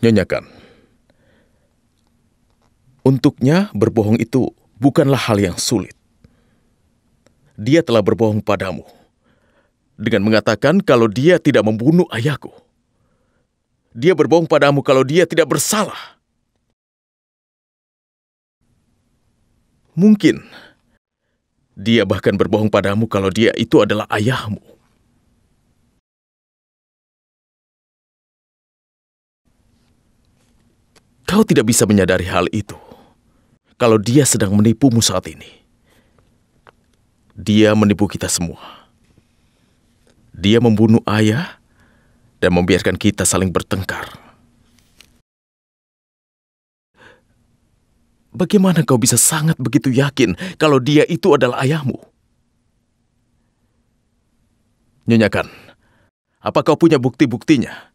Nyanyakan. Untuknya berbohong itu bukanlah hal yang sulit. Dia telah berbohong padamu dengan mengatakan kalau dia tidak membunuh ayahku. Dia berbohong padamu kalau dia tidak bersalah. Mungkin dia bahkan berbohong padamu kalau dia itu adalah ayahmu. Kau tidak bisa menyadari hal itu. Kalau dia sedang menipumu saat ini. Dia menipu kita semua. Dia membunuh ayah dan membiarkan kita saling bertengkar. Bagaimana kau bisa sangat begitu yakin kalau dia itu adalah ayahmu? Nyonya Kan, apa kau punya bukti-buktinya?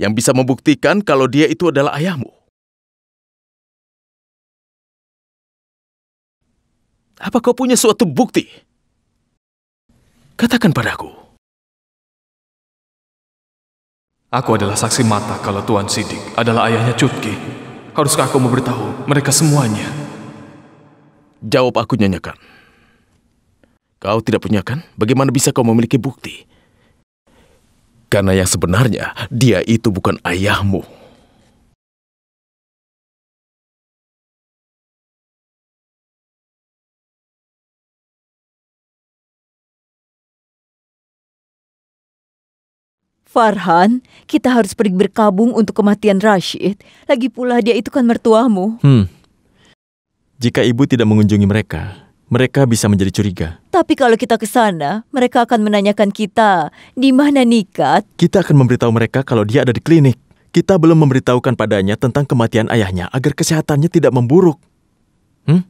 yang bisa membuktikan kalau dia itu adalah ayahmu. Apa kau punya suatu bukti? Katakan padaku. Aku adalah saksi mata kalau Tuan Sidik adalah ayahnya Cutki. Haruskah aku memberitahu mereka semuanya? Jawab aku nyanyakan. Kau tidak punya kan? Bagaimana bisa kau memiliki bukti? Karena yang sebenarnya, dia itu bukan ayahmu. Farhan, kita harus pergi berkabung untuk kematian Rashid. Lagi pula dia itu kan mertuamu. Hmm. Jika ibu tidak mengunjungi mereka, mereka bisa menjadi curiga. Tapi kalau kita ke sana, mereka akan menanyakan kita, di mana Nikat? Kita akan memberitahu mereka kalau dia ada di klinik. Kita belum memberitahukan padanya tentang kematian ayahnya agar kesehatannya tidak memburuk. Hmm?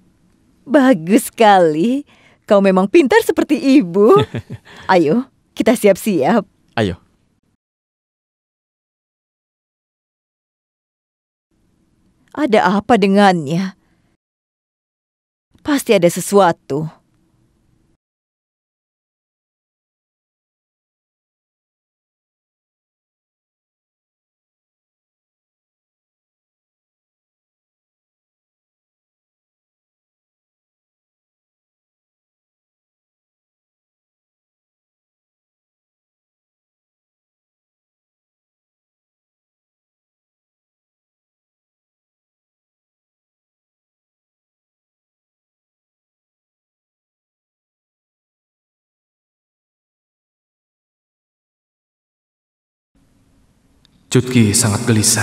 Bagus sekali. Kau memang pintar seperti ibu. Ayo, kita siap-siap. Ayo. Ada apa dengannya? Pasti ada sesuatu. Cutki sangat gelisah.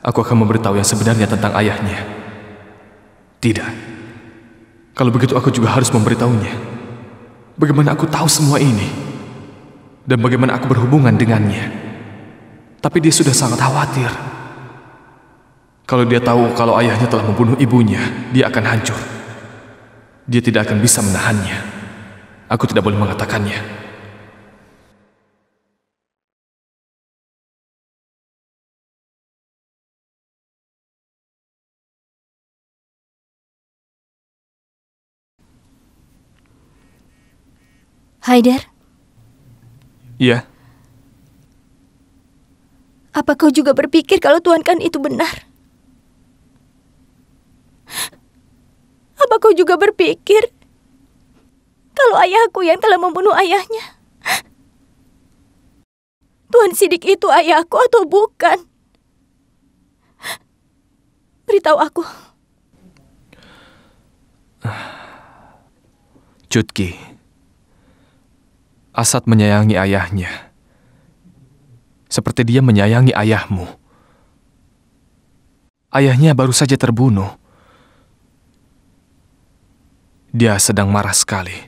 Aku akan memberitahu yang sebenarnya tentang ayahnya. Tidak. Kalau begitu aku juga harus memberitahunya. Bagaimana aku tahu semua ini? Dan bagaimana aku berhubungan dengannya? Tapi dia sudah sangat khawatir. Kalau dia tahu kalau ayahnya telah membunuh ibunya, dia akan hancur. Dia tidak akan bisa menahannya. Aku tidak boleh mengatakannya. Haider? Iya. Apa kau juga berpikir kalau Tuhan kan itu benar? Apa kau juga berpikir kalau ayahku yang telah membunuh ayahnya? Tuhan Sidik itu ayahku atau bukan? Beritahu aku. Cutki. Asad menyayangi ayahnya. Seperti dia menyayangi ayahmu. Ayahnya baru saja terbunuh. Dia sedang marah sekali.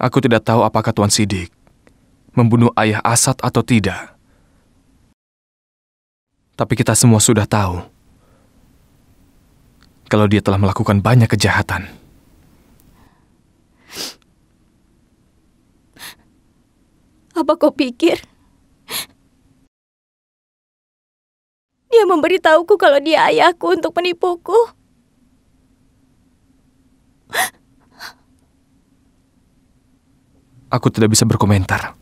Aku tidak tahu apakah Tuan Sidik membunuh ayah Asad atau tidak. Tapi kita semua sudah tahu kalau dia telah melakukan banyak kejahatan. Apa kau pikir? Dia memberitahuku kalau dia ayahku untuk menipuku. Aku tidak bisa berkomentar.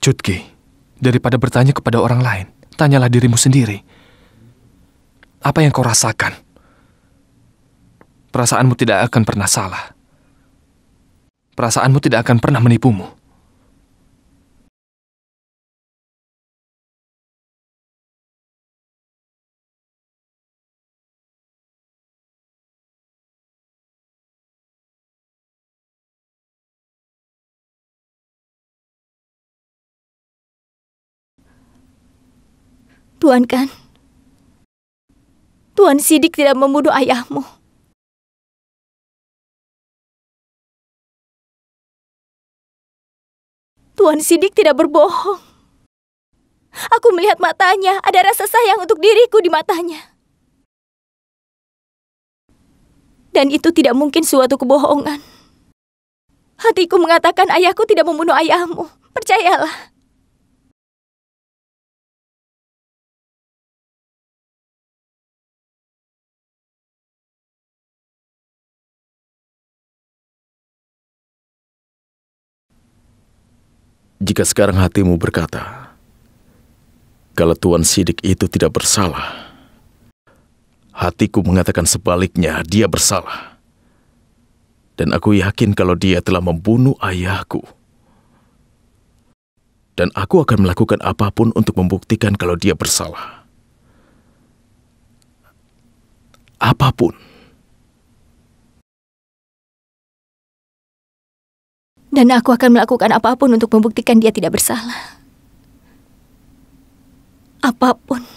Cutki, daripada bertanya kepada orang lain, tanyalah dirimu sendiri apa yang kau rasakan. Perasaanmu tidak akan pernah salah. Perasaanmu tidak akan pernah menipumu. Tuan kan? Tuan Sidik tidak membunuh ayahmu. Tuan Sidik tidak berbohong. Aku melihat matanya, ada rasa sayang untuk diriku di matanya. Dan itu tidak mungkin suatu kebohongan. Hatiku mengatakan ayahku tidak membunuh ayahmu. Percayalah. Jika sekarang hatimu berkata, kalau Tuan Sidik itu tidak bersalah, hatiku mengatakan sebaliknya dia bersalah. Dan aku yakin kalau dia telah membunuh ayahku. Dan aku akan melakukan apapun untuk membuktikan kalau dia bersalah. Apapun. Dan aku akan melakukan apapun untuk membuktikan dia tidak bersalah. Apapun.